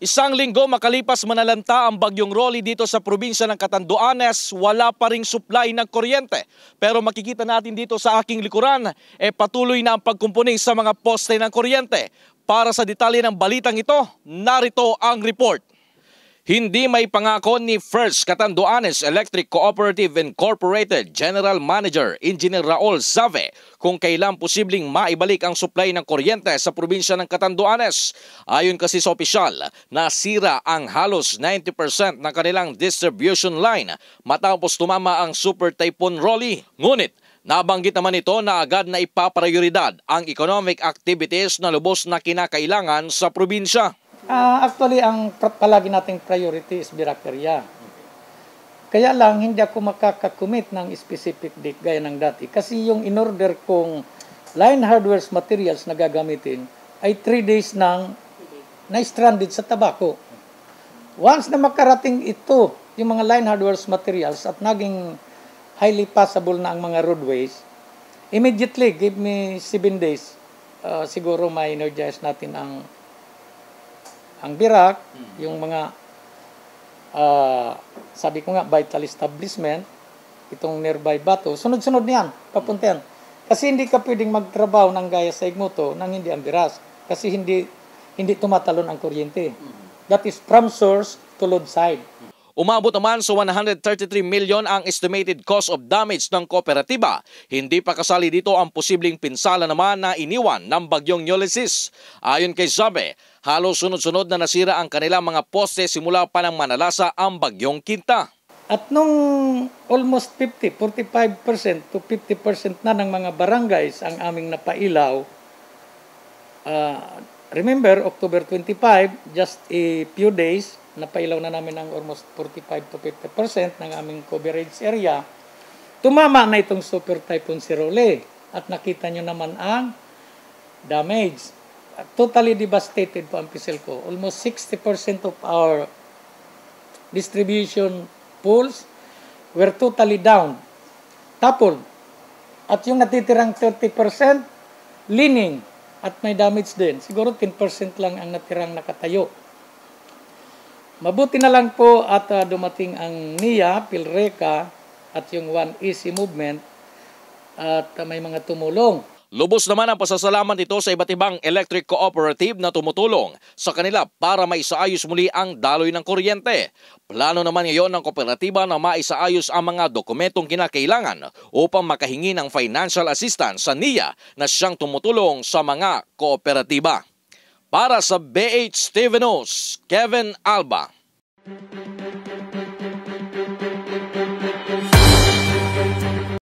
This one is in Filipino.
Isang linggo makalipas manalanta ang bagyong Rolly dito sa probinsya ng Catanduanes, wala pa ring supply ng kuryente. Pero makikita natin dito sa aking likuran, eh patuloy na ang pagkumpuni sa mga poste ng kuryente. Para sa detalye ng balitang ito, narito ang report. Hindi may pangako ni First Catanduanes Electric Cooperative Incorporated General Manager Engineer Raul Save kung kailan posibleng maibalik ang supply ng kuryente sa probinsya ng Catanduanes. Ayon kasi sa opisyal, nasira ang halos 90% ng kanilang distribution line matapos tumama ang Super Typhoon Rolly. Ngunit Nabanggit naman ito na agad na ipaprioridad ang economic activities na lubos na kinakailangan sa probinsya. Uh, actually, ang palagi nating priority is Birakeria. Kaya lang, hindi ako makakakommit ng specific date gaya ng dati. Kasi yung in-order kong line hardwares materials na gagamitin ay 3 days nang na-stranded sa tabako. Once na makarating ito, yung mga line hardwares materials at naging highly passable na ang mga roadways, immediately, give me 7 days, uh, siguro ma-energize natin ang ang birak, mm-hmm. yung mga, uh, sabi ko nga, vital establishment, itong nearby Bato, sunod-sunod niyan, papunta yan. Kasi hindi ka pwedeng magtrabaho ng gaya sa Igmoto nang hindi ang biras. Kasi hindi hindi tumatalon ang kuryente. Mm. That is from source to load side. Umabot naman sa 133 million ang estimated cost of damage ng kooperatiba. Hindi pa kasali dito ang posibleng pinsala naman na iniwan ng bagyong Ulysses. Ayon kay Zabe, halos sunod-sunod na nasira ang kanilang mga poste simula pa ng manalasa ang bagyong Kinta. At nung almost 50, 45% to 50% na ng mga barangays ang aming napailaw, uh, Remember, October 25, just a few days, napailaw na namin ang almost 45 to 50% ng aming coverage area. Tumama na itong Super Typhoon si Sirole at nakita nyo naman ang damage. Totally devastated po ang ko. Almost 60% of our distribution pools were totally down, toppled. At yung natitirang 30%, leaning at may damage din. Siguro 10% lang ang natirang nakatayo. Mabuti na lang po at uh, dumating ang NIA, Pilreca at yung One Easy movement at uh, may mga tumulong Lubos naman ang pasasalamat nito sa iba't ibang electric cooperative na tumutulong sa kanila para maisaayos muli ang daloy ng kuryente. Plano naman ngayon ng kooperatiba na maisaayos ang mga dokumentong kinakailangan upang makahingi ng financial assistance sa NIA na siyang tumutulong sa mga kooperatiba. Para sa BH TV News, Kevin Alba.